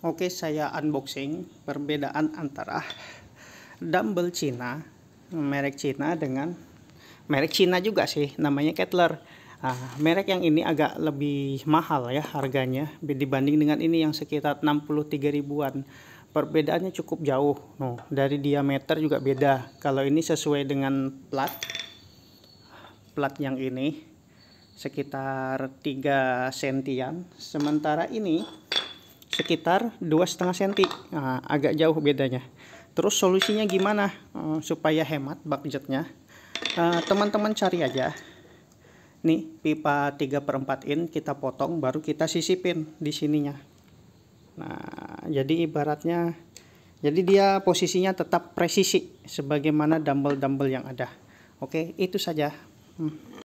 Oke, saya unboxing perbedaan antara dumbbell Cina, merek Cina dengan merek Cina juga sih, namanya Kettler. Nah, merek yang ini agak lebih mahal ya harganya dibanding dengan ini yang sekitar 63 ribuan. Perbedaannya cukup jauh. Nuh, dari diameter juga beda. Kalau ini sesuai dengan plat plat yang ini sekitar 3 sentian, sementara ini sekitar 2,5 cm nah, agak jauh bedanya terus solusinya gimana uh, supaya hemat budgetnya eh, teman-teman uh, cari aja nih pipa 3 per 4 in kita potong baru kita sisipin di sininya nah jadi ibaratnya jadi dia posisinya tetap presisi sebagaimana dumbbell-dumbbell yang ada oke itu saja hmm.